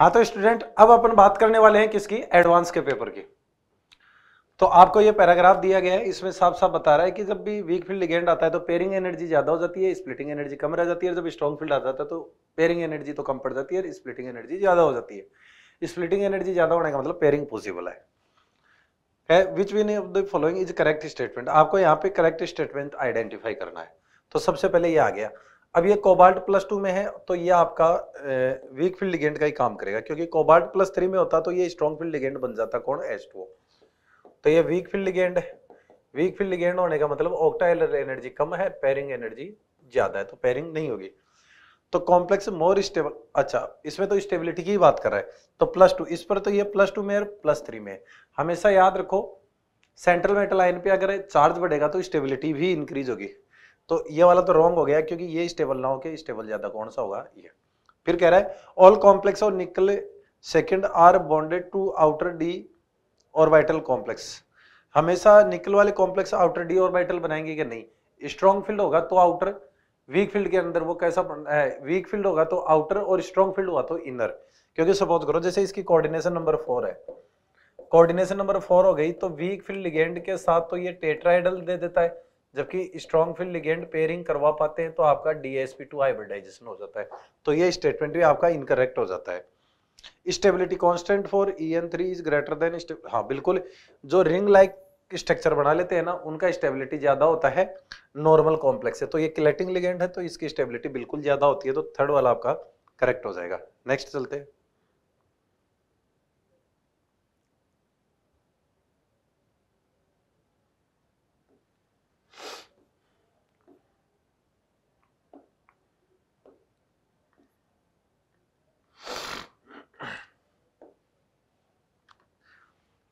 हाँ तो स्टूडेंट अब अपन बात करने वाले हैं किसकी एडवांस के पेपर की तो आपको ये पैराग्राफ दिया गया है इसमें साफ साफ बता रहा है कि जब भी वीक फील्ड लिगेंड आता है तो पेयरिंग एनर्जी ज़्यादा हो जाती है स्प्लिटिंग एनर्जी कम रह जाती है जब स्ट्रॉन्ग फील्ड आता है तो पेयरिंग एनर्जी तो कम पड़ जाती है स्प्लिटिंग एनर्जी ज़्यादा हो जाती है स्प्लिटिंग एनर्जी ज़्यादा होने का मतलब पेयरिंग पॉसिबल है which one of the following is correct statement आपको यहाँ पे करेक्ट स्टेटमेंट आइडेंटिफाई करना है तो सबसे पहले ये आ गया अब ये कोबाल्ट प्लस टू में है तो ये आपका वीक फील्ड लिगेंड का ही काम करेगा क्योंकि कोबाल्ट प्लस थ्री में होता तो ये स्ट्रॉन्ग फील्ड लिगेंड बन जाता कौन एच टू तो ये वीक फील्ड लिगेंड है वीक फील्ड लिगेंड होने का मतलब ऑक्टाइल एनर्जी कम है पेरिंग एनर्जी ज्यादा है तो पेरिंग नहीं होगी तो कॉम्प्लेक्स मोर स्टेबल अच्छा इसमें तो स्टेबिलिटी की बात कर रहा है तो प्लस टू इस पर तो ये प्लस टू में और प्लस थ्री में हमेशा याद रखो सेंट्रल मेटल आयन पे अगर चार्ज बढ़ेगा तो स्टेबिलिटी भी इंक्रीज होगी तो ये वाला तो रॉन्ग हो गया क्योंकि ये स्टेबल ना होकर स्टेबल ज्यादा कौन सा होगा ये फिर कह रहा है ऑल कॉम्प्लेक्स और nickel second are bonded to outer D orbital complex हमेशा निकल वाले कॉम्प्लेक्स आउटर डी ऑर्बिटल बनाएंगे कि नहीं स्ट्रॉन्ग फील्ड होगा तो आउटर वीक फील्ड के अंदर वो कैसा है वीक फील्ड होगा तो आउटर और स्ट्रॉन्ग फील्ड होगा तो इनर क्योंकि सपोज करो जैसे इसकी कोऑर्डिनेशन नंबर फोर है कोऑर्डिनेशन नंबर फोर हो गई तो वीक फील्ड लिगेंड के साथ तो ये टेट्राइडल दे देता है जबकि स्ट्रॉन्ग फील्ड लिगेंड पेयरिंग करवा पाते हैं तो आपका डीएसपी टू हाइब्रिडाइजेशन हो जाता है तो ये स्टेटमेंट भी आपका इनकरेक्ट हो जाता है stability constant for E N three is greater than हाँ बिल्कुल जो रिंग लाइक स्ट्रक्चर बना लेते हैं ना उनका स्टेबिलिटी ज्यादा होता है नॉर्मल कॉम्प्लेक्स है तो ये क्लेटिंग लिगेंड है तो इसकी स्टेबिलिटी बिल्कुल ज्यादा होती है तो थर्ड वाला आपका करेक्ट हो जाएगा नेक्स्ट चलते हैं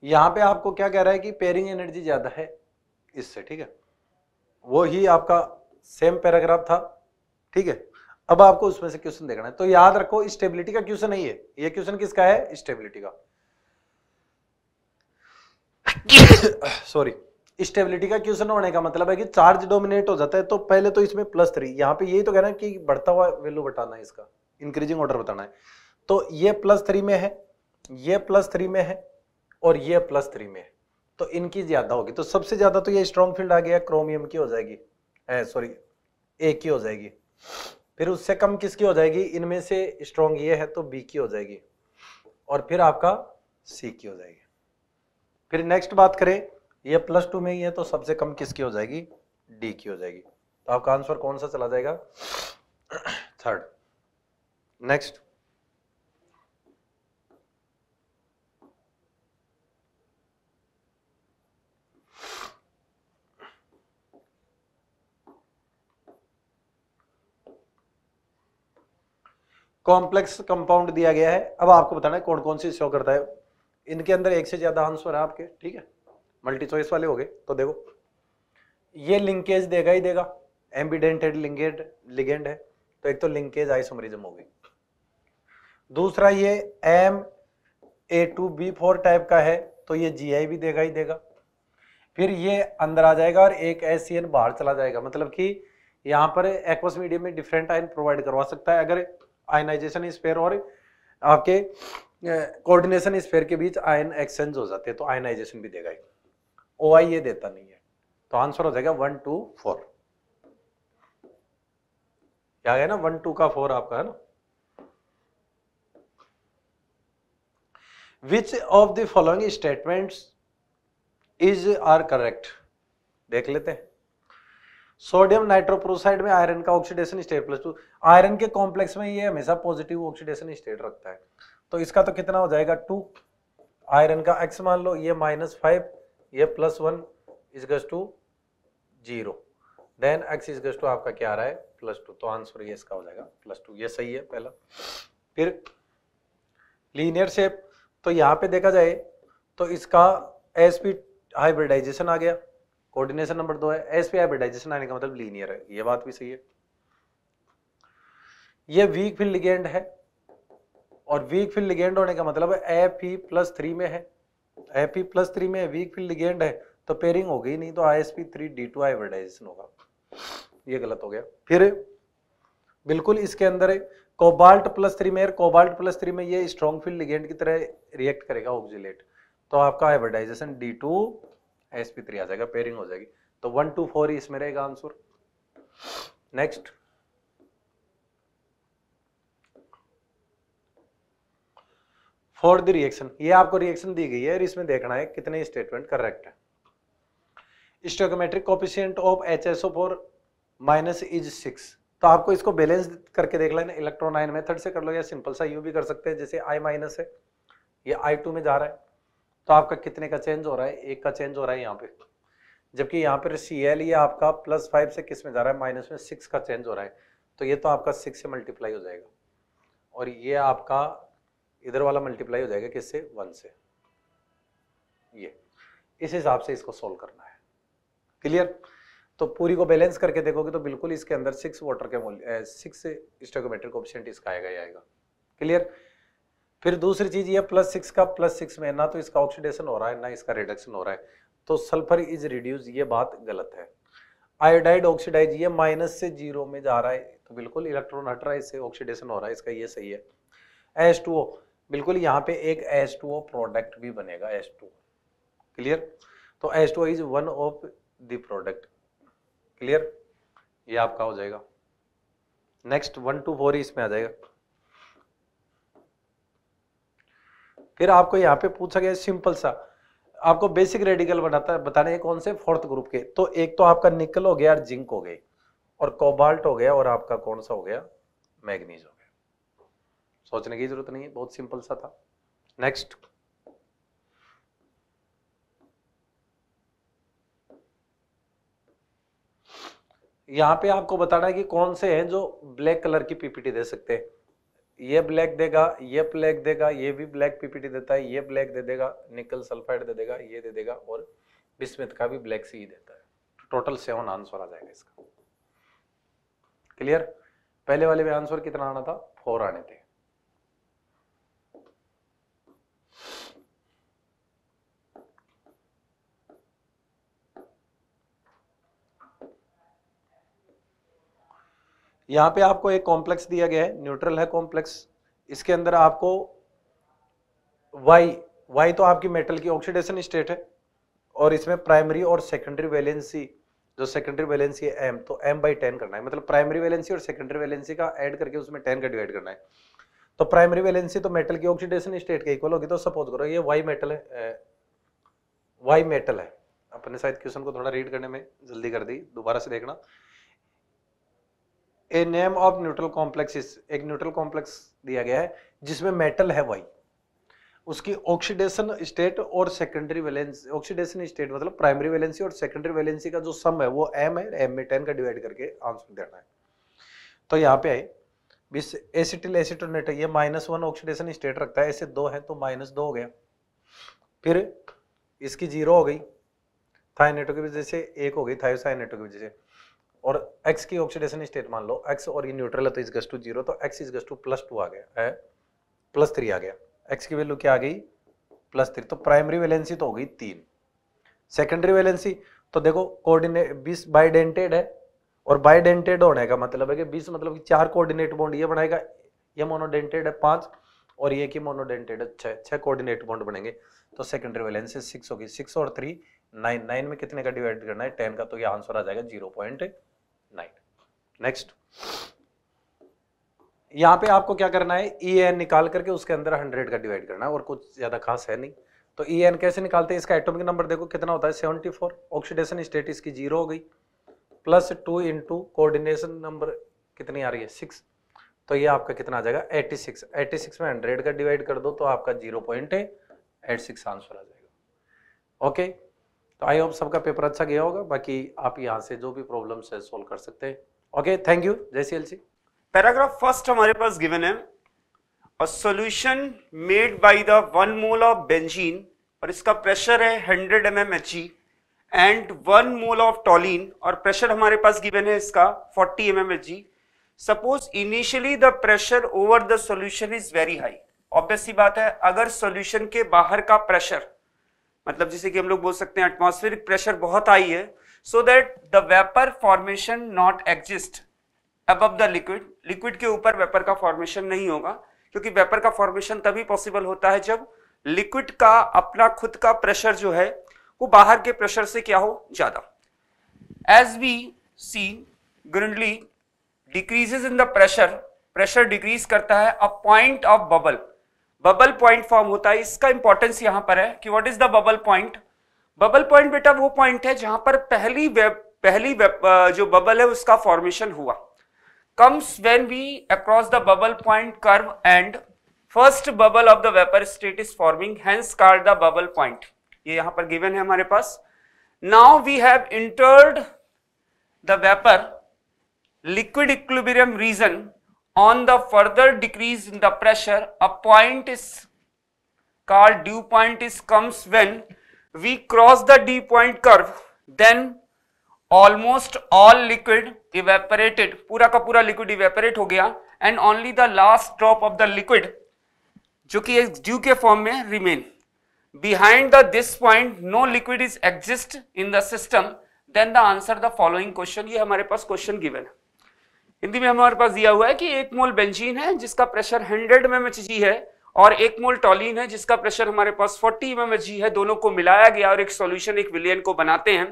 यहां पे आपको क्या कह रहा है कि पेयरिंग एनर्जी ज़्यादा है इससे ठीक है वो ही आपका सेम पैराग्राफ था ठीक है अब आपको उसमें से क्वेश्चन देखना है तो याद रखो स्टेबिलिटी का क्वेश्चन नहीं है ये क्वेश्चन किसका है स्टेबिलिटी का सॉरी स्टेबिलिटी का क्वेश्चन होने का मतलब है कि चार्ज डोमिनेट हो जाता है तो पहले तो इसमें प्लस थ्री यहां पे यही तो कह रहे हैं कि बढ़ता हुआ वैल्यू बताना है इसका इंक्रीजिंग ऑर्डर बताना है तो ये प्लस थ्री में है ये प्लस थ्री में है और ये प्लस थ्री में तो इनकी ज्यादा होगी तो सबसे ज्यादा तो ये स्ट्रॉन्ग फील्ड आ गया क्रोमियम की हो जाएगी सॉरी ए की हो जाएगी फिर उससे कम किसकी हो जाएगी इनमें से स्ट्रॉन्ग ये है तो बी की हो जाएगी और फिर आपका सी की हो जाएगी फिर नेक्स्ट बात करें ये प्लस टू में ही है तो सबसे कम किसकी हो जाएगी डी की हो जाएगी तो आपका आंसर कौन सा चला जाएगा थर्ड नेक्स्ट कॉम्प्लेक्स कंपाउंड दिया गया है अब आपको बताना है कौन कौन सी शो करता है इनके अंदर एक से ज्यादा आंसर है आपके ठीक है मल्टी चॉइस वाले हो गए तो देखो ये लिंकेज देगा ही देगा एम्बिडेंटेड लिंकेड लिगेंड है तो एक तो लिंकेज आइसोमरिज्म होगी दूसरा ये M A two B four type का है तो ये जी आई भी देगा ही देगा फिर ये अंदर आ जाएगा और एक एस सी एन बाहर चला जाएगा मतलब कि यहाँ पर एक्वस मीडियम में डिफरेंट आयन प्रोवाइड करवा सकता है अगर आयनाइजेशन स्पेयर और आपके कोऑर्डिनेशन स्पेयर के बीच आयन एक्सचेंज हो जाते हैं तो आयनाइजेशन भी देगा ओ आई ये देता नहीं है तो आंसर हो जाएगा वन टू फोर क्या है ना वन टू का फोर आपका है ना which of the following statements is are correct देख लेते हैं सोडियम नाइट्रोप्रोसाइड में आयरन का oxidation state plus two iron के कॉम्प्लेक्स में ये हमेशा पॉजिटिव ऑक्सीडेशन स्टेट रखता है तो इसका तो कितना हो जाएगा टू आयरन का एक्स मान लो ये माइनस फाइव ये plus one इजगस to zero then x इजगस to आपका क्या आ रहा है प्लस टू तो आंसर ये इसका हो जाएगा प्लस टू ये सही है पहला फिर लीनियर शेप तो यहाँ पे देखा जाए तो इसका एस हाइब्रिडाइजेशन आ गया कोऑर्डिनेशन नंबर दो है एस पी पे डाइजेशन आने का मतलब लीनियर है ये बात भी सही है ये वीक फील्ड लिगेंड है और वीक फील्ड लिगेंड होने का मतलब एफ ई प्लस थ्री में है एफ ई प्लस थ्री में वीक फील्ड लिगेंड है तो पेयरिंग हो गई नहीं तो आई S P three D two hybridization होगा ये गलत हो गया फिर बिल्कुल इसके अंदर कोबाल्ट प्लस थ्री में कोबाल्ट प्लस थ्री में ये स्ट्रॉन्ग फील्ड लिगेंड की तरह रिएक्ट करेगा ऑक्जिलेट तो आपका hybridization D two S P three आ जाएगा पेयरिंग हो जाएगी तो वन टू फोर इसमें रहेगा answer next for the reaction ये आपको रिएक्शन दी गई है और इसमें देखना है कितने स्टेटमेंट करेक्ट है stoichiometric coefficient of H S O four minus is six तो आपको इसको बैलेंस करके देख लेना आयन मेथड से कर लो या सिंपल सा यू भी कर सकते हैं जैसे आई माइनस है ये आई टू में जा रहा है तो आपका कितने का चेंज हो रहा है एक का चेंज हो रहा है यहाँ पे जबकि यहाँ पर सी एल ये आपका प्लस फाइव से किस में जा रहा है माइनस में सिक्स का चेंज हो रहा है तो ये तो आपका सिक्स से मल्टीप्लाई हो जाएगा और ये आपका इधर वाला मल्टीप्लाई हो जाएगा किससे वन से ये इस हिसाब से इसको सोल्व करना है क्लियर तो पूरी को बैलेंस करके देखोगे तो बिल्कुल इसके अंदर सिक्स वाटर के मूल्य सिक्स स्टोकोमेट्रिक ऑप्शन इसका आएगा ही आएगा क्लियर फिर दूसरी चीज़ ये प्लस सिक्स का प्लस सिक्स में ना तो इसका ऑक्सीडेशन हो रहा है ना इसका रिडक्शन हो रहा है तो सल्फर इज रिड्यूस ये बात गलत है आयोडाइड ऑक्सीडाइज ये माइनस से जीरो में जा रहा है तो बिल्कुल इलेक्ट्रॉन हट रहा है इससे ऑक्सीडेशन हो रहा है इसका ये सही है एस टू ओ बिल्कुल यहाँ पे एक एस टू ओ प्रोडक्ट भी बनेगा एस टू क्लियर तो S two O is one of the product clear ये आपका हो जाएगा नेक्स्ट वन टू फोर इसमें आ जाएगा फिर आपको यहाँ पे पूछा गया सिंपल सा आपको बेसिक रेडिकल बनाता है बताने हैं कौन से फोर्थ ग्रुप के तो एक तो आपका निकल हो गया और जिंक हो गई और कोबाल्ट हो गया और आपका कौन सा हो गया मैग्नीज हो गया सोचने की जरूरत नहीं है बहुत सिंपल सा था नेक्स्ट यहां पे आपको बताना है कि कौन से हैं जो ब्लैक कलर की पीपीटी दे सकते हैं ये ब्लैक देगा ये ब्लैक देगा ये भी ब्लैक पीपीटी देता है ये ब्लैक दे देगा निकल सल्फाइड दे देगा ये दे देगा और बिस्मिथ का भी ब्लैक सी ही देता है टोटल सेवन आंसर आ जाएगा इसका क्लियर पहले वाले में आंसर कितना आना था फोर आने थे यहाँ पे आपको एक कॉम्प्लेक्स दिया गया है न्यूट्रल है कॉम्प्लेक्स इसके अंदर आपको वाई वाई तो आपकी मेटल की ऑक्सीडेशन स्टेट है और इसमें प्राइमरी और सेकेंडरी वैलेंसी जो सेकेंडरी वैलेंसी है एम तो एम बाई टेन करना है मतलब प्राइमरी वैलेंसी और सेकेंडरी वैलेंसी का ऐड करके उसमें टेन का डिवाइड करना है तो प्राइमरी वैलेंसी तो मेटल की ऑक्सीडेशन स्टेट के इक्वल होगी तो सपोज करो ये वाई मेटल है वाई मेटल है अपने शायद क्वेश्चन को थोड़ा रीड करने में जल्दी कर दी दोबारा से देखना A name of neutral complexes एक न्यूट्रल कॉम्प्लेक्स दिया गया है जिसमें मेटल है वाई उसकी ऑक्सीडेशन स्टेट और सेकेंडरी वैलेंसी ऑक्सीडेशन स्टेट मतलब प्राइमरी वैलेंसी और सेकेंडरी वैलेंसी का जो सम है वो एम है एम में टेन का डिवाइड करके आंसर देना है तो यहाँ पे आए बिस एसिटिल एसिटोनेट ये माइनस वन ऑक्सीडेशन स्टेट रखता है ऐसे दो है तो माइनस दो हो गया फिर इसकी जीरो हो गई थाइनेटो की वजह से एक हो गई थायोसाइनेटो की वजह से और एक्स की ऑक्सीडेशन स्टेट मान लो एक्स और ये न्यूट्रल है तो इस गस टू जीरो तो X is equals to plus two आ गया है प्लस थ्री आ गया एक्स की वैल्यू क्या आ गई प्लस थ्री तो प्राइमरी वैलेंसी तो हो गई तीन सेकेंडरी वैलेंसी तो देखो कोऑर्डिनेट बीस बाइडेंटेड है और बाइडेंटेड होने का मतलब है कि बीस मतलब कि चार कोऑर्डिनेट बॉन्ड ये बनाएगा ये मोनोडेंटेड है पांच और ये की मोनोडेंटेड है छः छः कोऑर्डिनेट बॉन्ड बनेंगे तो सेकेंडरी वैलेंसी सिक्स होगी सिक्स और थ्री नाइन नाइन में कितने का डिवाइड करना है टेन का तो ये आंसर आ जाएगा जीरो पॉइंट नाइन नेक्स्ट यहां पे आपको क्या करना है ई e एन निकाल करके उसके अंदर हंड्रेड का डिवाइड करना है और कुछ ज़्यादा खास है नहीं तो ई e एन कैसे निकालते हैं इसका एटॉमिक नंबर देखो कितना होता है सेवनटी फोर ऑक्सीडेशन स्टेट इसकी जीरो हो गई plus two in two coordination number कितनी आ रही है सिक्स तो ये आपका कितना आ जाएगा एट्टी सिक्स एट्टी सिक्स में हंड्रेड का डिवाइड कर दो तो आपका zero point eight six answer आ जाएगा ओके okay? तो आई होप सबका पेपर अच्छा गया होगा बाकी आप यहाँ से जो भी प्रॉब्लम है सोल्व कर सकते हैं ओके थैंक यू जय C L C paragraph first हमारे पास गिवन है a solution made by the one mole of benzene और इसका प्रेशर है hundred M M H E and one mole of toluene और प्रेशर हमारे पास गिवन है इसका forty M M H G suppose initially the pressure over the solution is very high obviously बात है अगर सोल्यूशन के बाहर का प्रेशर मतलब जैसे कि हम लोग बोल सकते हैं एटमोस्फेरिक प्रेशर बहुत हाई है so that the vapour formation not exist अब द लिक्विड लिक्विड के ऊपर वेपर का फॉर्मेशन नहीं होगा क्योंकि वेपर का फॉर्मेशन तभी पॉसिबल होता है जब लिक्विड का अपना खुद का प्रेशर जो है वो बाहर के प्रेशर से क्या हो ज्यादा as we see gradually decreases in the pressure pressure decrease करता है a point of bubble bubble point form होता है इसका इंपॉर्टेंस यहां पर है कि what is the bubble point bubble point बेटा वो पॉइंट है जहां पर पहली वेब पहली वेब जो बबल है उसका फॉर्मेशन हुआ comes when we across the bubble point curve and first bubble of the vapour state is forming hence called the bubble point ये यहां पर गिवन है हमारे पास now we have entered the vapour liquid equilibrium region on the further decrease in the pressure a point is called dew point is comes when we cross the dew point curve then almost all liquid evaporated पूरा का पूरा liquid evaporate हो गया and only the last drop of the liquid जो कि एक dew के form में remain behind this point no liquid is exist in the system then the answer the following question ये हमारे पास क्वेश्चन गिवेन है हिंदी में हमारे पास दिया हुआ है कि एक मोल बेंजीन है जिसका प्रेशर हंड्रेड एम है और एक मोल टॉलिन है जिसका प्रेशर हमारे पास 40 एम है दोनों को मिलाया गया और एक सॉल्यूशन एक विलियन को बनाते हैं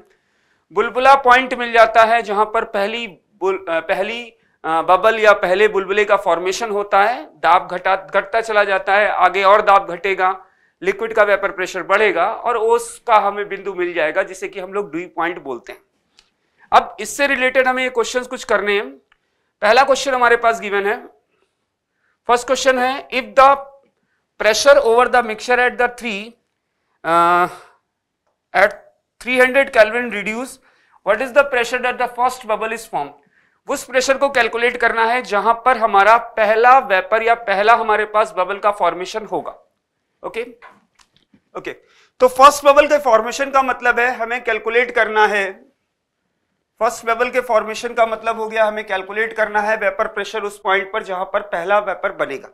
बुलबुला पॉइंट मिल जाता है जहां पर पहली बुल, पहली बबल या पहले बुलबुले का फॉर्मेशन होता है दाब घटा घटता चला जाता है आगे और दाब घटेगा लिक्विड का वेपर प्रेशर बढ़ेगा और ओस का हमें बिंदु मिल जाएगा जिसे कि हम लोग डी पॉइंट बोलते हैं अब इससे रिलेटेड हमें ये क्वेश्चन कुछ करने हैं पहला क्वेश्चन हमारे पास गिवन है फर्स्ट क्वेश्चन है if the pressure over the mixture at the three at 300 kelvin reduce what is the pressure at the first bubble is form उस प्रेशर को कैलकुलेट करना है जहां पर हमारा पहला वेपर या पहला हमारे पास बबल का फॉर्मेशन होगा ओके okay? Okay okay. तो फर्स्ट बबल के फॉर्मेशन का मतलब है हमें कैलकुलेट करना है फर्स्ट वेबल के फॉर्मेशन का मतलब हो गया हमें कैलकुलेट करना है वेपर प्रेशर उस पॉइंट पर जहां पर पहला वेपर बनेगा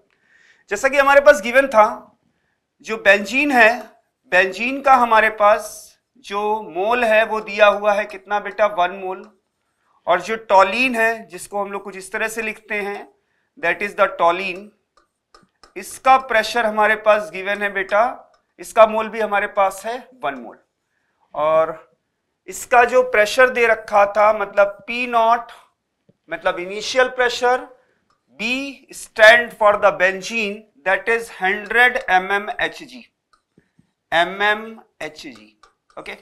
जैसा कि हमारे पास गिवन था जो बेंजीन है बेंजीन का हमारे पास जो मोल है वो दिया हुआ है कितना बेटा वन मोल और जो टॉलिन है जिसको हम लोग कुछ इस तरह से लिखते हैं दैट इज द टॉलिन इसका प्रेशर हमारे पास गिवन है बेटा इसका मोल भी हमारे पास है वन मोल और इसका जो प्रेशर दे रखा था मतलब P नॉट मतलब initial pressure B stand for the benzene that is 100 M M H G okay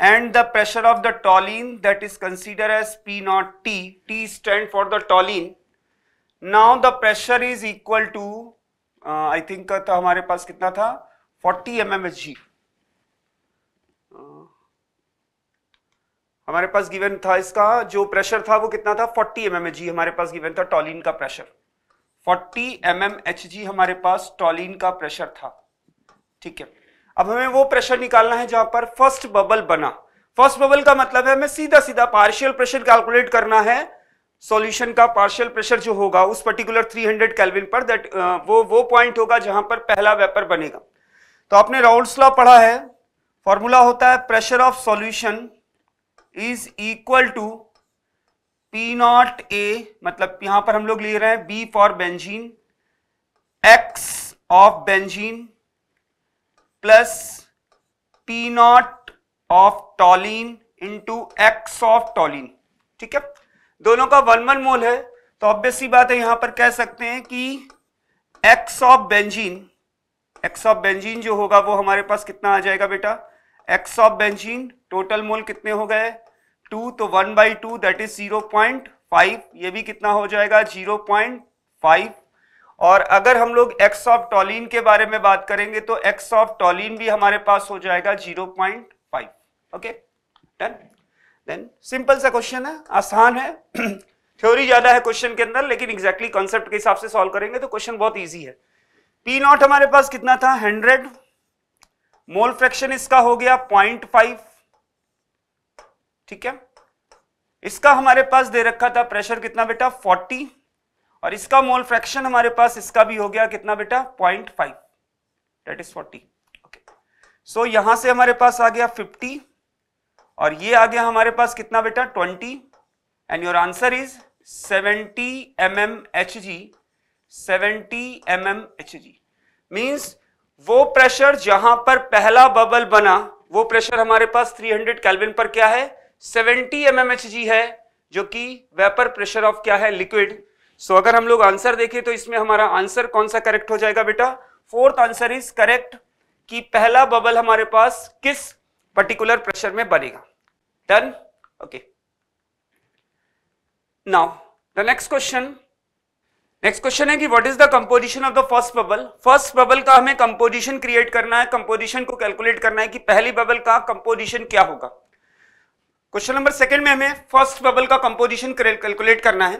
and the pressure of the toluene that is consider as P not T T stand for the toluene now the pressure is equal to I think हमारे पास कितना था 40 H G हमारे पास given था इसका जो pressure था वो कितना था 40 एम एम हमारे पास गिवन था टॉलिन का प्रेशर 40 एम एम हमारे पास टॉलिन का प्रेशर था ठीक है अब हमें वो प्रेशर निकालना है जहां पर फर्स्ट बबल बना फर्स्ट बबल का मतलब है हमें सीधा सीधा पार्शियल प्रेशर कैलकुलेट करना है सॉल्यूशन का पार्शियल प्रेशर जो होगा उस पर्टिकुलर 300 केल्विन पर दैट वो वो पॉइंट होगा जहां पर पहला वेपर बनेगा तो आपने राउल्स लॉ पढ़ा है फॉर्मूला होता है pressure of solution is equal to P not A मतलब यहां पर हम लोग ले रहे हैं B for benzene X of benzene plus P not of toluene into X of toluene ठीक है दोनों का वन वन मोल है तो ऑब्वियसली बात है यहां पर कह सकते हैं कि X of benzene X of benzene जो होगा वो हमारे पास कितना आ जाएगा बेटा X of benzene total mole कितने हो गए टू तो one by two that is zero point five ये भी कितना हो जाएगा जीरो पॉइंट फाइव और अगर हम लोग एक्स ऑफ टॉलिन के बारे में बात करेंगे तो एक्स ऑफ टॉलिन भी हमारे पास हो जाएगा zero point five okay done then simple सा क्वेश्चन है आसान है थ्योरी ज्यादा है क्वेश्चन के अंदर लेकिन एग्जैक्टली exactly कॉन्सेप्ट के हिसाब से सॉल्व करेंगे तो क्वेश्चन बहुत ईजी है पी नॉट हमारे पास कितना था हंड्रेड मोल फ्रैक्शन इसका हो गया पॉइंट फाइव ठीक है इसका हमारे पास दे रखा था प्रेशर कितना बेटा 40 और इसका मोल फ्रैक्शन हमारे पास इसका भी हो गया कितना बेटा 0.5 five that is forty okay so यहां से हमारे पास आ गया 50 और ये आ गया हमारे पास कितना बेटा 20 and your answer is 70 M M H G seventy M M H G means वो प्रेशर जहां पर पहला बबल बना वो प्रेशर हमारे पास 300 हंड्रेड पर क्या है 70 एम है जो कि वेपर प्रेशर ऑफ क्या है लिक्विड सो अगर हम लोग आंसर देखें तो इसमें हमारा आंसर कौन सा करेक्ट हो जाएगा बेटा फोर्थ आंसर इज करेक्ट कि पहला बबल हमारे पास किस पर्टिकुलर प्रेशर में बनेगा done okay now the next question next question है कि what is the composition of the first bubble first bubble का हमें कंपोजिशन क्रिएट करना है कंपोजिशन को कैलकुलेट करना है कि पहली बबल का कंपोजिशन क्या होगा क्वेश्चन नंबर सेकंड में हमें फर्स्ट बबल का कंपोजिशन कैलकुलेट करना है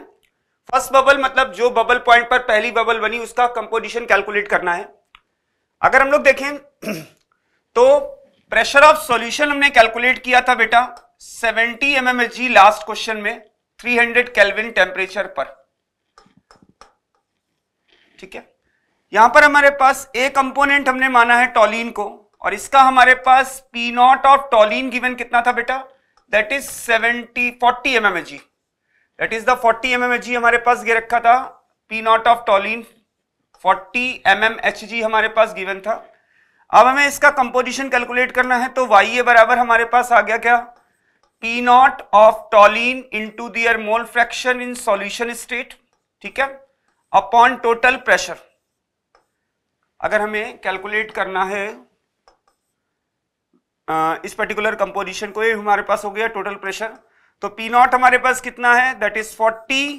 फर्स्ट बबल मतलब जो बबल पॉइंट पर पहली बबल बनी उसका कंपोजिशन कैलकुलेट करना है अगर हम लोग देखें तो प्रेशर ऑफ सॉल्यूशन हमने कैलकुलेट किया था बेटा 70 एम लास्ट क्वेश्चन में 300 हंड्रेड कैलविन टेम्परेचर पर ठीक है यहां पर हमारे पास ए कंपोनेंट हमने माना है टॉलिन को और इसका हमारे पास P not of toluene given कितना था बेटा that is seventy forty M M H G that is the forty M M H G हमारे पास गे रखा था P not of toluene forty M M H G हमारे पास गिवन था अब हमें इसका कंपोजिशन कैलकुलेट करना है तो वाई ए बराबर हमारे पास आ गया क्या P not of toluene into their mole fraction in solution state ठीक है अपॉन टोटल प्रेशर अगर हमें कैलकुलेट करना है इस पर्टिकुलर कंपोजिशन को ये हमारे पास हो गया टोटल प्रेशर तो पी नॉट हमारे पास कितना है दैट इज 40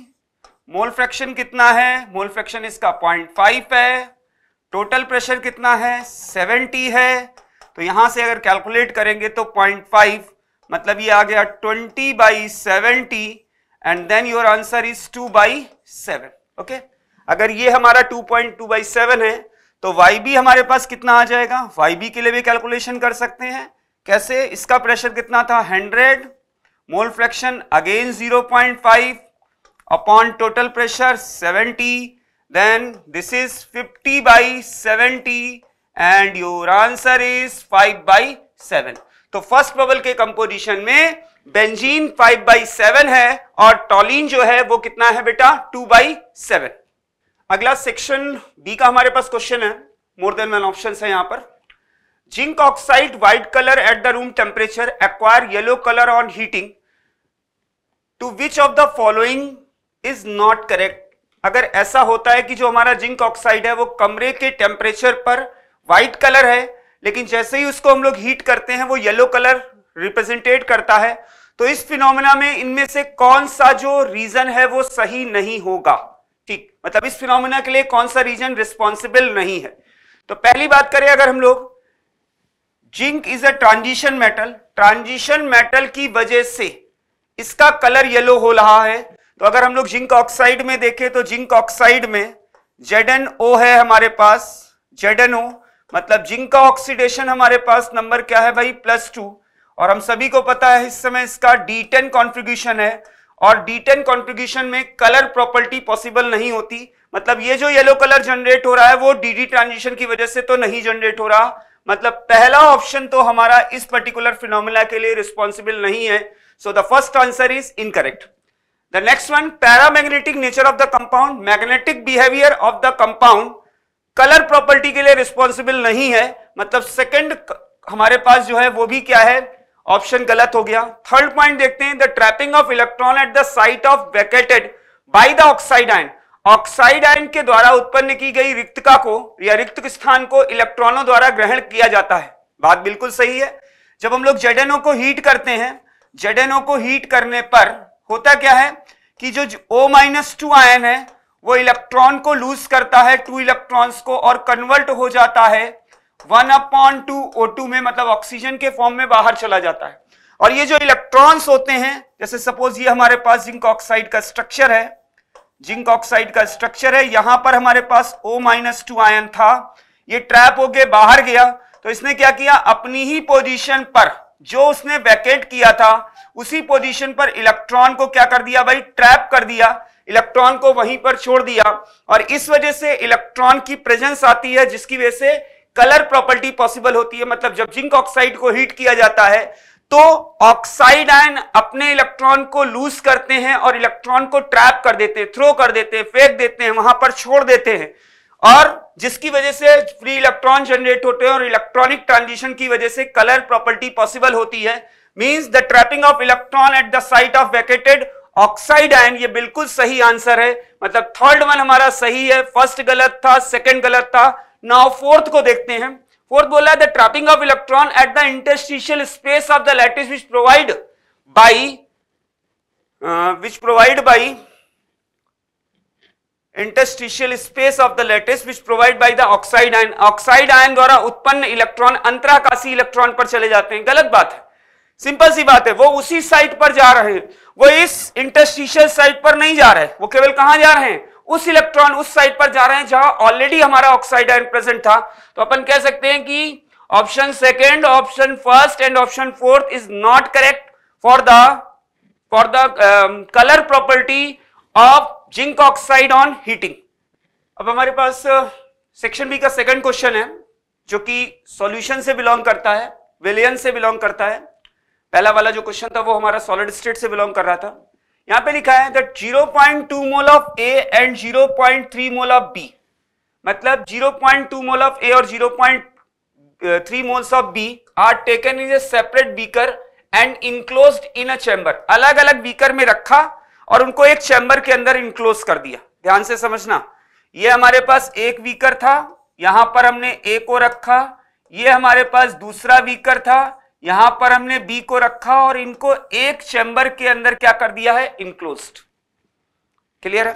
मोल फ्रैक्शन कितना है मोल फ्रैक्शन इसका 0.5 है टोटल प्रेशर कितना है 70 है तो यहां से अगर कैलकुलेट करेंगे तो 0.5 मतलब ये आ गया 20 by seventy and then your answer is 2 by seven okay अगर ये हमारा 2.2 बाई सेवन है तो वाई बी हमारे पास कितना आ जाएगा वाई बी के लिए भी कैलकुलेशन कर सकते हैं कैसे इसका प्रेशर कितना था 100 mole fraction again 0.5 upon total pressure 70 then this is 50 by 70 and your answer is 5 by 7 तो फर्स्ट बबल के कंपोजिशन में बेंजीन 5 बाई सेवन है और टॉलिन जो है वो कितना है बेटा 2 बाई सेवन अगला सेक्शन बी का हमारे पास क्वेश्चन है मोर देन वन ऑप्शन है यहां पर zinc oxide white colour at the room temperature acquire yellow colour on heating to which of the following is not correct अगर ऐसा होता है कि जो हमारा जिंक ऑक्साइड है वो कमरे के टेम्परेचर पर व्हाइट कलर है लेकिन जैसे ही उसको हम लोग हीट करते हैं वो येलो कलर रिप्रेजेंटेट करता है तो इस फिनोमिना में इनमें से कौन सा जो रीजन है वो सही नहीं होगा ठीक मतलब इस फिनोमिना के लिए कौन सा रीजन रिस्पॉन्सिबल नहीं है तो पहली बात करें अगर हम लोग zinc is a transition metal transition metal की वजह से इसका कलर येलो हो रहा है तो अगर हम लोग जिंक ऑक्साइड में देखें तो जिंक ऑक्साइड में ओ है हमारे पास ओ मतलब जिंक का ऑक्सीडेशन हमारे पास नंबर क्या है भाई प्लस टू और हम सभी को पता है इस समय इसका टेन कॉन्फ्रिग्यूशन है और डी टेन कॉन्फ्रिग्यूशन में कलर प्रॉपर्टी पॉसिबल नहीं होती मतलब ये जो येलो कलर जनरेट हो रहा है वो डी डी ट्रांजिशन की वजह से तो नहीं जनरेट हो रहा मतलब पहला ऑप्शन तो हमारा इस पर्टिकुलर फिनोमिना के लिए रिस्पॉन्सिबल नहीं है so the first answer is incorrect the next one paramagnetic nature of the compound magnetic behaviour of the compound colour property के लिए रिस्पॉन्सिबल नहीं है मतलब सेकेंड हमारे पास जो है वो भी क्या है ऑप्शन गलत हो गया थर्ड पॉइंट देखते हैं the trapping of electron at the site of vacated by the oxide and oxide ion के द्वारा उत्पन्न की गई रिक्तका को या रिक्त स्थान को इलेक्ट्रॉनों द्वारा ग्रहण किया जाता है बात बिल्कुल सही है जब हम लोग जेडेनो को हीट करते हैं जेडेनो को हीट करने पर होता क्या है कि जो ओ माइनस टू आयन है वो इलेक्ट्रॉन को लूज करता है टू इलेक्ट्रॉन्स को और कन्वर्ट हो जाता है one upon two O two में मतलब ऑक्सीजन के फॉर्म में बाहर चला जाता है और ये जो इलेक्ट्रॉन्स होते हैं जैसे सपोज ये हमारे पास जिंक ऑक्साइड का स्ट्रक्चर है जिंक ऑक्साइड का स्ट्रक्चर है यहां पर हमारे पास ओ माइनस टू आयन था ये ट्रैप हो गया बाहर गया तो इसने क्या किया अपनी ही पोजीशन पर जो उसने वैकेट किया था उसी पोजीशन पर इलेक्ट्रॉन को क्या कर दिया भाई ट्रैप कर दिया इलेक्ट्रॉन को वहीं पर छोड़ दिया और इस वजह से इलेक्ट्रॉन की प्रेजेंस आती है जिसकी वजह से कलर प्रॉपर्टी पॉसिबल होती है मतलब जब जिंक ऑक्साइड को हीट किया जाता है तो ऑक्साइड आयन अपने इलेक्ट्रॉन को लूज करते हैं और इलेक्ट्रॉन को ट्रैप कर देते हैं थ्रो कर देते हैं फेंक देते हैं वहां पर छोड़ देते हैं और जिसकी वजह से फ्री इलेक्ट्रॉन जनरेट होते हैं और इलेक्ट्रॉनिक ट्रांजिशन की वजह से कलर प्रॉपर्टी पॉसिबल होती है means the trapping of electron at the site of vacated oxide ion ये बिल्कुल सही आंसर है मतलब थर्ड वन हमारा सही है फर्स्ट गलत था सेकेंड गलत था नाउ फोर्थ को देखते हैं फोर्थ बोला the trapping of electron at the interstitial space of the lattice which provide by which provide by interstitial space of the latest which provide by the oxide ion oxide ion द्वारा उत्पन्न electron अंतराकाशी electron पर चले जाते हैं गलत बात है simple सी बात है वो उसी साइट पर जा रहे हैं वो इस इंटरस्टिशियल साइट पर नहीं जा रहे वो केवल कहां जा रहे हैं उस इलेक्ट्रॉन उस साइड पर जा रहे हैं जहां ऑलरेडी हमारा ऑक्साइड आयन प्रेजेंट था तो अपन कह सकते हैं कि option second option first and option fourth is not correct for the for the colour property of zinc oxide on heating अब हमारे पास सेक्शन uh, बी का सेकंड क्वेश्चन है जो कि सॉल्यूशन से बिलोंग करता है विलियन से बिलोंग करता है पहला वाला जो क्वेश्चन था वो हमारा सॉलिड स्टेट से बिलोंग कर रहा था यहां पे लिखा है that zero point two mole of A and zero point three mole of B मतलब zero point two mole of A और zero point three moles of B are taken in a separate beaker and enclose in a chamber अलग अलग beaker में रखा और उनको एक chamber के अंदर इनक्लोज कर दिया ध्यान से समझना ये हमारे पास एक वीकर था यहां पर हमने ए को रखा ये हमारे पास दूसरा वीकर था यहां पर हमने बी को रखा और इनको एक चैम्बर के अंदर क्या कर दिया है इनक्लोज क्लियर है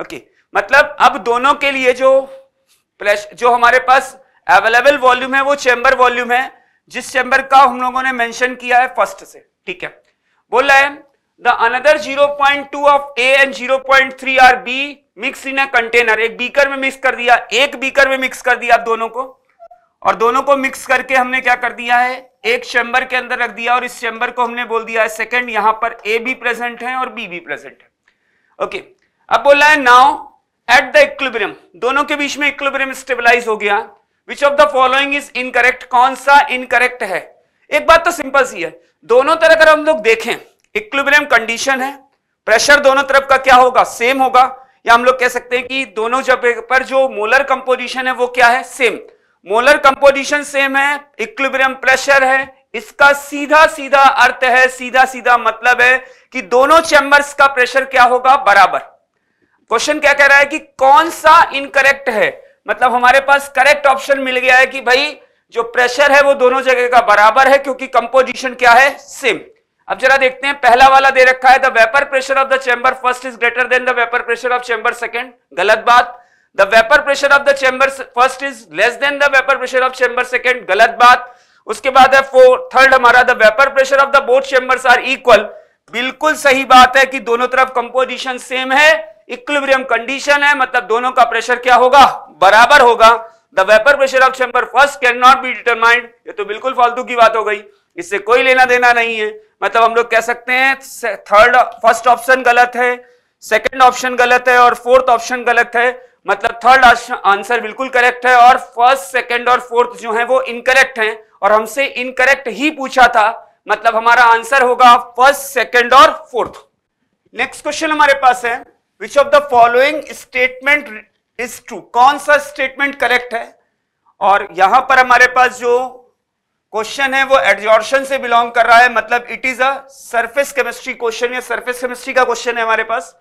ओके okay. मतलब अब दोनों के लिए जो प्लेश जो हमारे पास अवेलेबल वॉल्यूम है वो चैम्बर वॉल्यूम है जिस चैम्बर का हम लोगों ने मेंशन किया है फर्स्ट से ठीक है बोल रहा है the another 0.2 of A and 0.3 are B mix in a container एक बीकर में मिक्स कर दिया एक बीकर में मिक्स कर दिया दोनों को और दोनों को मिक्स करके हमने क्या कर दिया है एक चैम्बर के अंदर रख दिया और इस चैम्बर को हमने बोल दिया है सेकंड यहां पर ए भी प्रेजेंट है और बी भी प्रेजेंट है ओके okay. अब बोला है नाउ एट द इक्विब्रियम दोनों के बीच में इक्विब्रियम स्टेबलाइज हो गया which of the following is incorrect कौन सा इनकरेक्ट है एक बात तो सिंपल सी है दोनों तरह अगर हम लोग देखें इक्विब्रियम कंडीशन है प्रेशर दोनों तरफ का क्या होगा सेम होगा या हम लोग कह सकते हैं कि दोनों जगह पर जो मोलर कंपोजिशन है वो क्या है सेम मोलर कंपोजिशन सेम है इक्विलिब्रियम प्रेशर है इसका सीधा सीधा अर्थ है सीधा सीधा मतलब है कि दोनों चैम्बर्स का प्रेशर क्या होगा बराबर क्वेश्चन क्या कह रहा है कि कौन सा इनकरेक्ट है मतलब हमारे पास करेक्ट ऑप्शन मिल गया है कि भाई जो प्रेशर है वो दोनों जगह का बराबर है क्योंकि कंपोजिशन क्या है सेम अब जरा देखते हैं पहला वाला दे रखा है the vapour pressure of the chamber first is greater than the vapour pressure of chamber second गलत बात the vapour pressure of the chamber first is less than the vapour pressure of chamber second गलत बात उसके बाद है four third हमारा the vapour pressure of the both chambers are equal बिल्कुल सही बात है कि दोनों तरफ कंपोजिशन सेम है इक्विलिब्रियम कंडीशन है मतलब दोनों का प्रेशर क्या होगा बराबर होगा the vapour pressure of chamber first can not be determined ये तो बिल्कुल फालतू की बात हो गई इससे कोई लेना देना नहीं है मतलब हम लोग कह सकते हैं थर्ड फर्स्ट ऑप्शन गलत है सेकेंड ऑप्शन गलत है और फोर्थ ऑप्शन गलत है मतलब थर्ड आंसर बिल्कुल करेक्ट है और फर्स्ट सेकंड और फोर्थ जो है वो इनकरेक्ट हैं और हमसे इनकरेक्ट ही पूछा था मतलब हमारा आंसर होगा फर्स्ट सेकंड और फोर्थ नेक्स्ट क्वेश्चन हमारे पास है which of the following statement is true कौन सा स्टेटमेंट करेक्ट है और यहां पर हमारे पास जो क्वेश्चन है वो एडजॉर्शन से बिलोंग कर रहा है मतलब it is a surface chemistry question या सरफेस केमिस्ट्री का क्वेश्चन है हमारे पास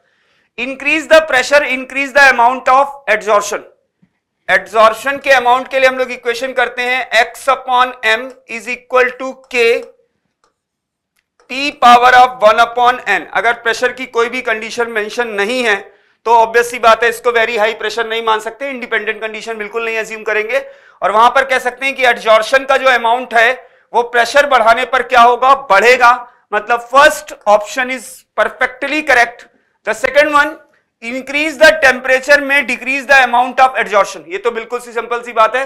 increase the pressure increase the amount of adsorption adsorption के अमाउंट के लिए हम लोग इक्वेशन करते हैं X upon M is equal to K T power of one upon N अगर प्रेशर की कोई भी कंडीशन मेंशन नहीं है तो ऑब्वियस सी बात है इसको वेरी हाई प्रेशर नहीं मान सकते इंडिपेंडेंट कंडीशन बिल्कुल नहीं एज्यूम करेंगे और वहां पर कह सकते हैं कि एड्जॉर्शन का जो अमाउंट है वो प्रेशर बढ़ाने पर क्या होगा बढ़ेगा मतलब first option is perfectly correct the second one increase the temperature may decrease the amount of adsorption ये तो बिल्कुल सी सिंपल सी बात है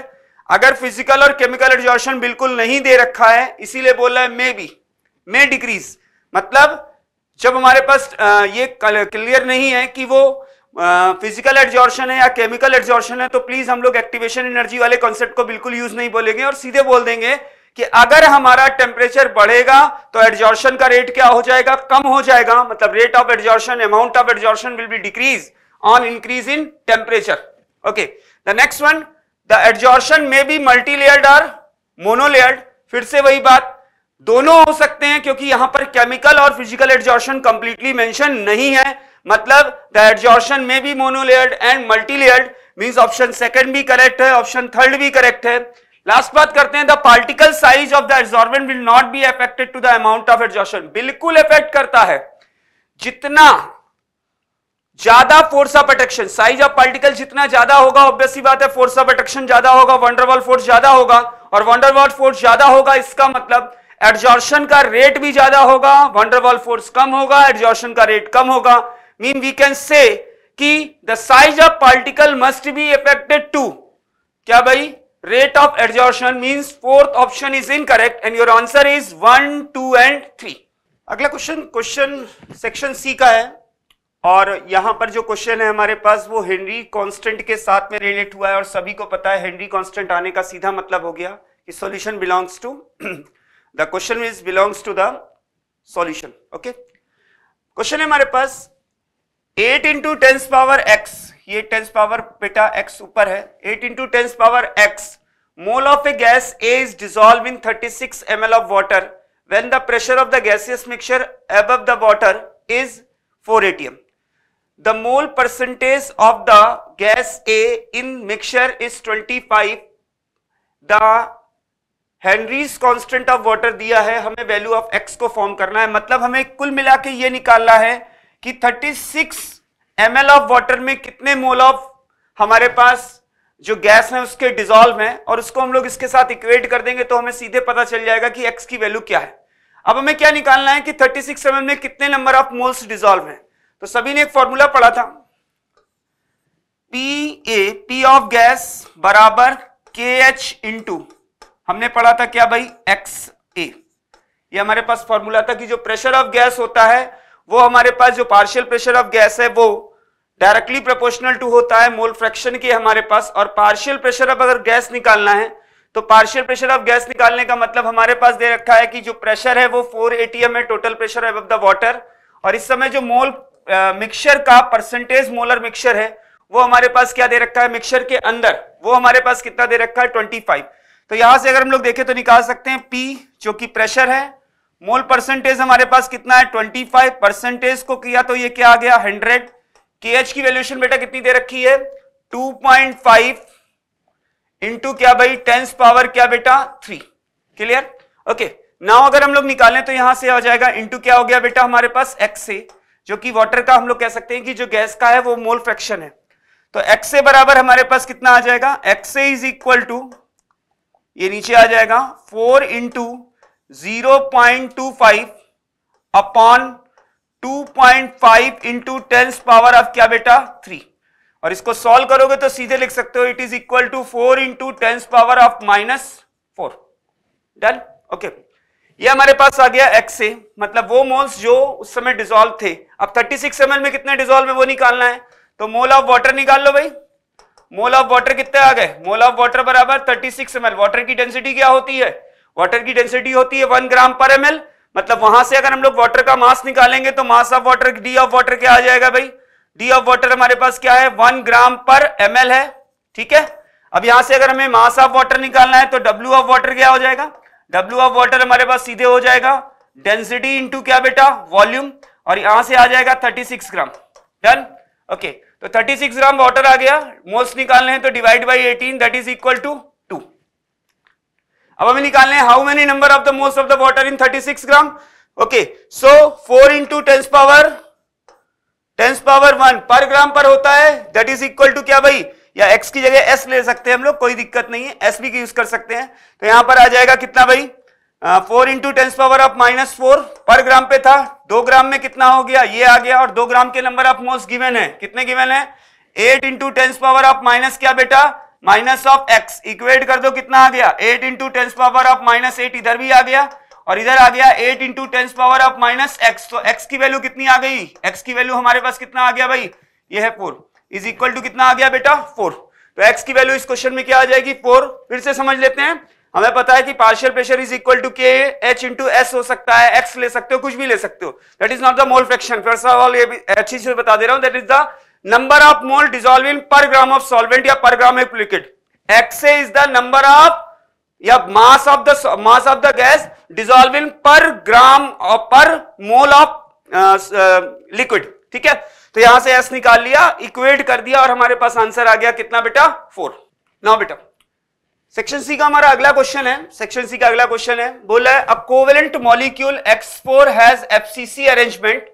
अगर फिजिकल और केमिकल एडजॉर्शन बिल्कुल नहीं दे रखा है इसीलिए बोल रहा है मे बी मे डिक्रीज मतलब जब हमारे पास ये क्लियर नहीं है कि वो फिजिकल एड्जॉर्शन है या केमिकल एड्जॉर्शन है तो प्लीज हम लोग एक्टिवेशन एनर्जी वाले कॉन्सेप्ट को बिल्कुल यूज नहीं बोलेंगे और सीधे बोल देंगे कि अगर हमारा टेम्परेचर बढ़ेगा तो एडजॉर्शन का रेट क्या हो जाएगा कम हो जाएगा मतलब rate of adsorption amount of adsorption will be decrease on increase in temperature okay the next one the adsorption may be multilayered और मोनोलेयर्ड फिर से वही बात दोनों हो सकते हैं क्योंकि यहां पर केमिकल और फिजिकल एडजॉर्शन कंप्लीटली मेंशन नहीं है मतलब the adsorption may be monolayered and multilayered means option second भी करेक्ट है ऑप्शन थर्ड भी करेक्ट है लास्ट बात करते हैं the particle size of the absorbent will not be affected to the amount of absorption बिल्कुल इफेक्ट करता है जितना ज्यादा force of attraction size of particle जितना ज्यादा होगा ऑब्वियसली बात है फोर्स ऑफ अट्रैक्शन ज्यादा होगा वंडरवॉल फोर्स ज्यादा होगा और वंडरवॉल फोर्स ज्यादा होगा इसका मतलब एब्जॉर्शन का रेट भी ज्यादा होगा वंडरवॉल फोर्स कम होगा एब्जॉर्शन का रेट कम होगा मीन वी कैन से कि the size of particle must be affected to क्या भाई rate of adsorption means fourth option is incorrect and your answer is 1, 2 and 3. अगला क्वेश्चन क्वेश्चन सेक्शन सी का है और यहां पर जो क्वेश्चन है हमारे पास वो हेनरी कांस्टेंट के साथ में रिलेट हुआ है और सभी को पता है हेनरी कांस्टेंट आने का सीधा मतलब हो गया कि solution belongs to the question is belongs to the solution okay question है हमारे पास 8 इंटू टेंस पावर x ये टेंस पावर बेटा एक्स ऊपर है eight into tens power X mole of a gas A is dissolve in thirty six M L of water when the pressure of the gaseous mixture above the water is four ATM the mole percentage of the gas A in mixture is twenty five the Henry's constant of water दिया है हमें value of X को form करना है मतलब हमें कुल मिला के ये निकालना है कि thirty six M of water में कितने मोल ऑफ हमारे पास जो गैस है उसके डिजोल्व है और उसको हम लोग इसके साथ इक्वेट कर देंगे तो हमें सीधे पता चल जाएगा कि एक्स की वैल्यू क्या है अब हमें क्या निकालना है कि 36 सिक्स mm में कितने नंबर ऑफ मोल्स डिजोल्व है तो सभी ने एक फॉर्मूला पढ़ा था P A P of gas बराबर के एच इंटू हमने पढ़ा था क्या भाई एक्स ए ये हमारे पास फॉर्मूला था कि जो प्रेशर ऑफ गैस होता है वो हमारे पास जो पार्शियल प्रेशर ऑफ गैस है वो डायरेक्टली प्रोपोर्शनल टू होता है मोल फ्रैक्शन के हमारे पास और पार्शियल प्रेशर ऑफ अगर गैस निकालना है तो पार्शियल प्रेशर ऑफ गैस निकालने का मतलब हमारे पास दे रखा है कि जो प्रेशर है वो फोर एटीएम है total pressure of the water और इस समय जो मोल मिक्सचर का परसेंटेज मोलर मिक्सचर है वो हमारे पास क्या दे रखा है मिक्सचर के अंदर वो हमारे पास कितना दे रखा है ट्वेंटी फाइव तो यहां से अगर हम लोग देखें तो निकाल सकते हैं पी जो कि प्रेशर है मोल परसेंटेज हमारे पास कितना है ट्वेंटी फाइव परसेंटेज को किया तो ये क्या आ गया हंड्रेड के एच की वैल्यूएशन बेटा कितनी दे रखी है 2.5 इंटू क्या भाई टेंस पावर क्या बेटा थ्री क्लियर ओके नाउ अगर हम लोग निकालें तो यहां से आ जाएगा इंटू क्या हो गया बेटा हमारे पास एक्स से जो कि वाटर का हम लोग कह सकते हैं कि जो गैस का है वो मोल फ्रैक्शन है तो एक्स से बराबर हमारे पास कितना आ जाएगा एक्स इज इक्वल टू ये नीचे आ जाएगा four into zero point two five upon 2.5 into tens power of क्या बेटा थ्री और इसको सॉल्व करोगे तो सीधे लिख सकते हो it is equal to four into tens power of minus four done okay ये हमारे पास आ गया एक्स ए मतलब वो मोल्स जो उस समय डिजोल्व थे अब 36 सिक्स में कितने डिजोल्व है वो निकालना है तो मोल ऑफ वाटर निकाल लो भाई मोल ऑफ वाटर कितने आ गए मोल ऑफ वाटर बराबर 36 सिक्स वाटर की डेंसिटी क्या होती है वाटर की डेंसिटी होती है वन ग्राम पर एम मतलब वहां से अगर हम लोग वाटर का मास निकालेंगे तो mass of water D of water क्या आ जाएगा भाई डी ऑफ वाटर हमारे पास क्या है वन ग्राम पर एम है ठीक है अब यहां से अगर हमें मास ऑफ वाटर निकालना है तो डब्ल्यू ऑफ वाटर क्या हो जाएगा डब्ल्यू ऑफ वाटर हमारे पास सीधे हो जाएगा डेंसिटी इंटू क्या बेटा वॉल्यूम और यहां से आ जाएगा 36 ग्राम डन ओके okay, तो 36 ग्राम वाटर आ गया मोस्ट निकालने हैं तो divide by 18 that is equal to अब हमें निकालने how many number of the मोस्ट of the water in thirty six gram okay so four into tens power tens power one per gram पर होता है दैट इज इक्वल टू क्या भाई या एक्स की जगह एस ले सकते हैं हम लोग कोई दिक्कत नहीं है एस भी यूज कर सकते हैं तो यहां पर आ जाएगा कितना भाई four into tens power of minus four per gram पे था दो ग्राम में कितना हो गया ये आ गया और दो ग्राम के नंबर ऑफ मोस्ट गिवन है कितने गिवन है eight into tens power of minus क्या बेटा माइनस ऑफ एक्स इक्वेट कर दो कितना आ गया eight into tens power of minus eight इधर भी आ गया और इधर आ गया eight into tens power of minus X तो एक्स की वैल्यू कितनी आ गई एक्स की वैल्यू हमारे पास कितना आ गया भाई ये है फोर इज इक्वल टू कितना आ गया बेटा फोर तो एक्स की वैल्यू इस क्वेश्चन में क्या आ जाएगी फोर फिर से समझ लेते हैं हमें पता है कि partial pressure is equal to K H into S हो सकता है एक्स ले सकते हो कुछ भी ले सकते हो that is not the mole fraction first of all ये अच्छी से बता दे रहा हूं that is the number of mole dissolve in per gram of solvent या per gram of liquid X is the number of या mass of the mass of the gas dissolve in per gram of पर mole of liquid ठीक है तो यहां से S निकाल लिया इक्वेट कर दिया और हमारे पास आंसर आ गया कितना बेटा फोर नौ बेटा सेक्शन सी का हमारा अगला क्वेश्चन है सेक्शन सी का अगला क्वेश्चन है बोला है covalent molecule X four has FCC arrangement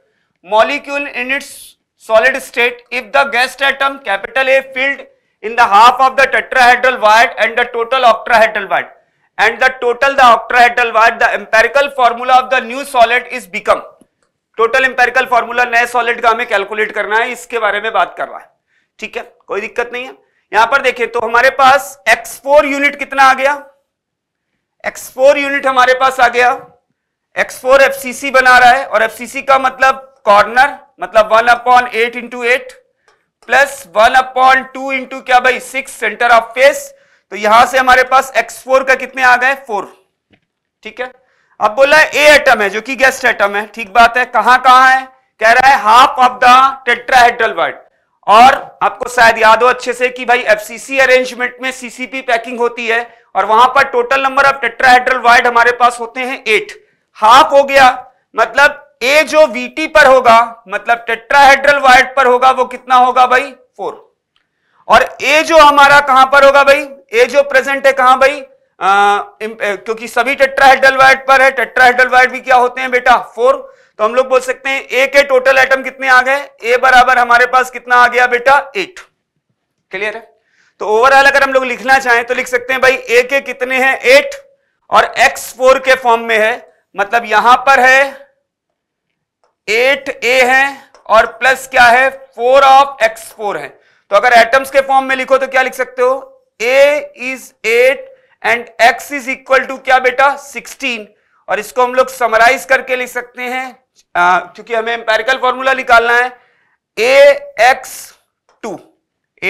molecule in its solid state if the guest atom capital A filled in the half of the tetrahedral void and the total octahedral void and the total the octahedral void the empirical formula of the new solid is become total empirical formula नए solid का हमें calculate करना है इसके बारे में बात कर रहा है ठीक है कोई दिक्कत नहीं है यहां पर देखिए तो हमारे पास x4 यूनिट कितना आ गया x4 यूनिट हमारे पास आ गया x4 FCC बना रहा है और FCC का मतलब कॉर्नर मतलब one upon eight into eight plus one upon two into क्या भाई सिक्स सेंटर ऑफ फेस तो यहां से हमारे पास एक्स फोर का कितने आ गए फोर ठीक है अब बोला है ए एटम है जो कि गेस्ट एटम है ठीक बात है कहां कहां है कह रहा है half of the tetrahedral void और आपको शायद याद हो अच्छे से कि भाई एफसीसी अरेंजमेंट में सीसीपी पैकिंग होती है और वहां पर total number of tetrahedral void हमारे पास होते हैं एट हाफ हो गया मतलब ए जो वीटी पर होगा मतलब टेट्राहेड्रल वाइड पर होगा वो कितना होगा भाई फोर और ए जो हमारा कहां पर होगा भाई ए जो प्रेजेंट है कहां भाई आ, क्योंकि सभी टेट्राहेड्रल वाइड पर है टेट्राहेड्रल वाइड भी क्या होते हैं बेटा फोर तो हम लोग बोल सकते हैं ए के टोटल आइटम कितने आ गए ए बराबर हमारे पास कितना आ गया बेटा एट क्लियर है तो ओवरऑल अगर हम लोग लिखना चाहें तो लिख सकते हैं भाई ए के कितने हैं एट और एक्स फोर के फॉर्म में है मतलब यहां पर है एट ए है और प्लस क्या है फोर ऑफ एक्स फोर है तो अगर एटम्स के फॉर्म में लिखो तो क्या लिख सकते हो A is eight and X is equal to क्या बेटा सिक्सटीन और इसको हम लोग समराइज करके लिख सकते हैं क्योंकि हमें एम्पेरिकल फॉर्मूला निकालना है ए एक्स टू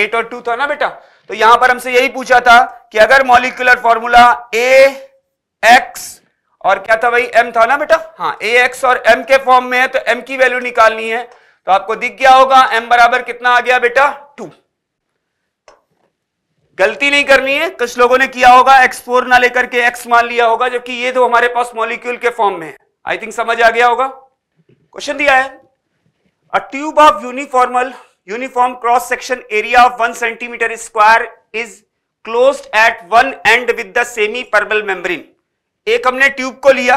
एट और टू था ना बेटा तो यहां पर हमसे यही पूछा था कि अगर मॉलिकुलर फॉर्मूला ए एक्स और क्या था भाई एम था ना बेटा हाँ ए एक्स और एम के फॉर्म में है तो एम की वैल्यू निकालनी है तो आपको दिख गया होगा एम बराबर कितना आ गया बेटा टू गलती नहीं करनी है कुछ लोगों ने किया होगा एक्स फोर ना लेकर के एक्स मान लिया होगा जबकि ये तो हमारे पास मॉलिक्यूल के फॉर्म में है आई थिंक समझ आ गया होगा क्वेश्चन दिया है a tube of uniformal uniform cross section area of one centimetre square is close at one end with the semi permeable membrane एक हमने ट्यूब को लिया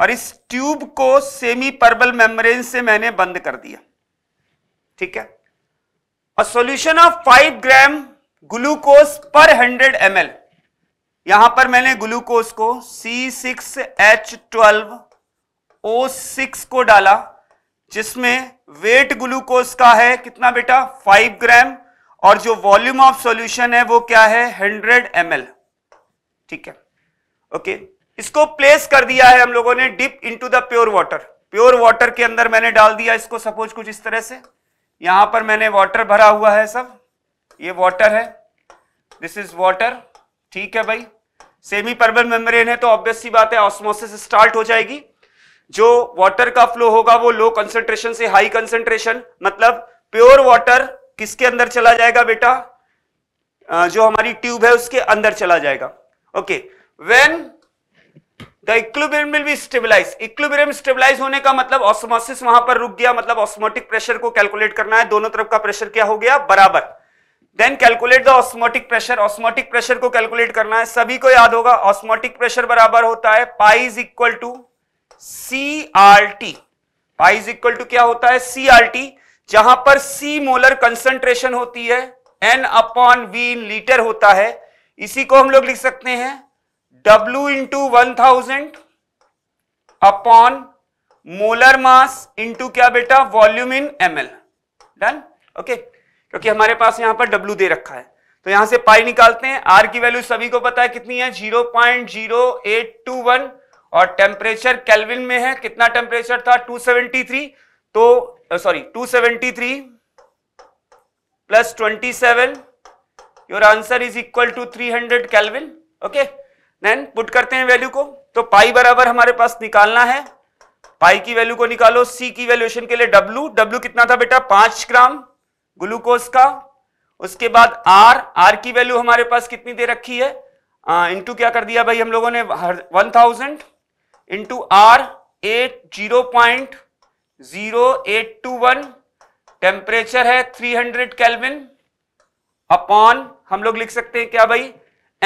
और इस ट्यूब को सेमी पर्बल मेम्ब्रेन से मैंने बंद कर दिया ठीक है और solution of five gram glucose per hundred M यहां पर मैंने ग्लूकोज को C6H12O6 को डाला जिसमें वेट ग्लूकोज का है कितना बेटा 5 ग्राम और जो वॉल्यूम ऑफ सॉल्यूशन है वो क्या है 100 एम ठीक है ओके इसको प्लेस कर दिया है हम लोगों ने dip into the pure water pure water के अंदर मैंने डाल दिया इसको सपोज कुछ इस तरह से यहां पर मैंने वाटर भरा हुआ है सब ये वाटर है दिस इज वाटर ठीक है भाई सेमी परमन मेम्ब्रेन है तो ऑब्वियस सी बात है ऑस्मोसिस स्टार्ट हो जाएगी जो वाटर का फ्लो होगा वो लो कंसेंट्रेशन से हाई कंसेंट्रेशन मतलब प्योर वाटर किसके अंदर चला जाएगा बेटा जो हमारी ट्यूब है उसके अंदर चला जाएगा okay when the equilibrium will be stabilize equilibrium stabilize होने का मतलब ऑस्मोसिस वहां पर रुक गया मतलब ऑस्मोटिक प्रेशर को कैलकुलेट करना है दोनों तरफ का प्रेशर क्या हो गया बराबर then calculate the osmotic pressure osmotic pressure को कैलकुलेट करना है सभी को याद होगा ऑस्मोटिक प्रेशर बराबर होता है pi is equal to C R T pi is equal to क्या होता है सी आर टी जहां पर सी मोलर कंसंट्रेशन होती है एन अपॉन वी लीटर होता है इसी को हम लोग लिख सकते हैं W into one thousand upon molar mass into क्या बेटा volume in M L done okay क्योंकि हमारे पास यहां पर W दे रखा है तो यहां से पाई निकालते हैं R की वैल्यू सभी को पता है कितनी है 0.0821 और टेम्परेचर कैलविन में है कितना टेम्परेचर था 273 तो sorry 273 plus 27 your answer is equal to 300 kelvin okay then put करते हैं वैल्यू को तो पाई बराबर हमारे पास निकालना है पाई की वैल्यू को निकालो सी की वैल्यूएशन के लिए डब्लू डब्ल्यू कितना था बेटा पांच ग्राम ग्लूकोज का उसके बाद आर आर की वैल्यू हमारे पास कितनी दे रखी है इंटू क्या कर दिया भाई हम लोगों ने one thousand into R eight zero point zero eight two one temperature है थ्री हंड्रेड कैलविन अपॉन हम लोग लिख सकते हैं क्या भाई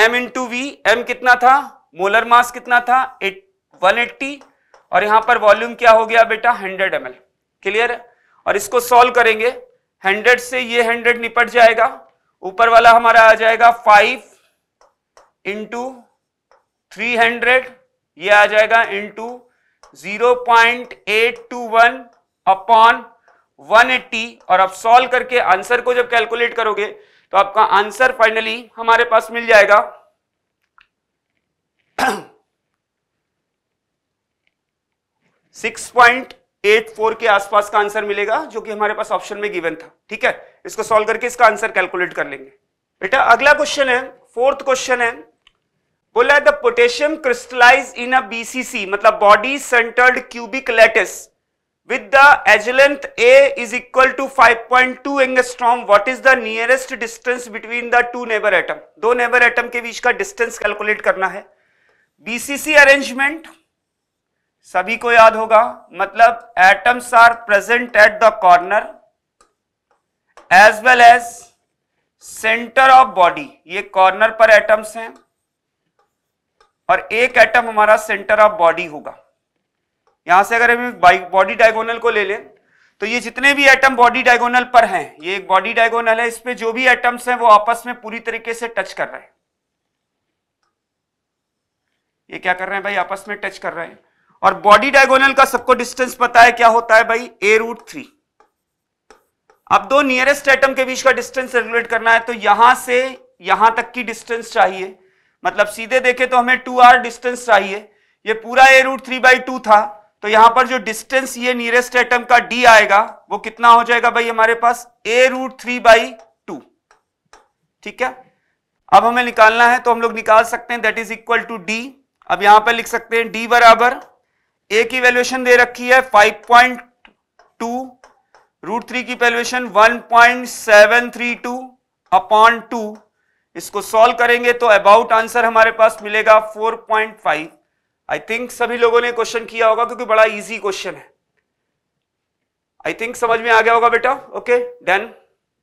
m इंटू वी एम कितना था मोलर मास कितना था एट 180 और यहां पर वॉल्यूम क्या हो गया बेटा 100 एल क्लियर है और इसको सॉल्व करेंगे 100 से ये 100 निपट जाएगा ऊपर वाला हमारा आ जाएगा 5 इंटू थ्री ये आ जाएगा इंटू वन अपॉन 180 और अब सॉल्व करके आंसर को जब कैलकुलेट करोगे तो आपका आंसर फाइनली हमारे पास मिल जाएगा सिक्स पॉइंट एट फोर के आसपास का आंसर मिलेगा जो कि हमारे पास ऑप्शन में गिवन था ठीक है इसको सॉल्व करके इसका आंसर कैलकुलेट कर लेंगे बेटा अगला क्वेश्चन है फोर्थ क्वेश्चन है बोला the potassium crystallize in a BCC मतलब body centred cubic lattice with the edge length A is equal to 5.2 angstrom, what is the nearest distance between the two neighbor atom? दो neighbor atom के बीच का distance calculate करना है BCC arrangement सभी को याद होगा मतलब atoms are present at the corner as well as center of body. ये corner पर atoms हैं और एक atom हमारा center of body होगा यहां से अगर हम बॉडी डायगोनल को ले लें तो ये जितने भी एटम बॉडी डायगोनल पर हैं ये एक बॉडी डायगोनल है इस पे जो भी एटम्स हैं वो आपस में पूरी तरीके से टच कर रहे हैं ये क्या कर रहे हैं भाई आपस में टच कर रहे हैं और बॉडी डायगोनल का सबको डिस्टेंस पता है क्या होता है भाई ए रूट थ्री अब दो नियरेस्ट एटम के बीच का डिस्टेंस रेगुलेट करना है तो यहां से यहां तक की डिस्टेंस चाहिए मतलब सीधे देखे तो हमें टू आर डिस्टेंस चाहिए ये पूरा a root three by two था तो यहां पर जो डिस्टेंस ये नियरेस्ट एटम का डी आएगा वो कितना हो जाएगा भाई हमारे पास a root three by two ठीक है अब हमें निकालना है तो हम लोग निकाल सकते हैं that is equal to D अब यहां पर लिख सकते हैं डी बराबर ए की वैल्यूएशन दे रखी है five point two root three की valuation one point seven three two upon two इसको सॉल्व करेंगे तो अबाउट आंसर हमारे पास मिलेगा four point five I think सभी लोगों ने क्वेश्चन किया होगा क्योंकि बड़ा इजी क्वेश्चन है आई थिंक समझ में आ गया होगा बेटा ओके okay, डन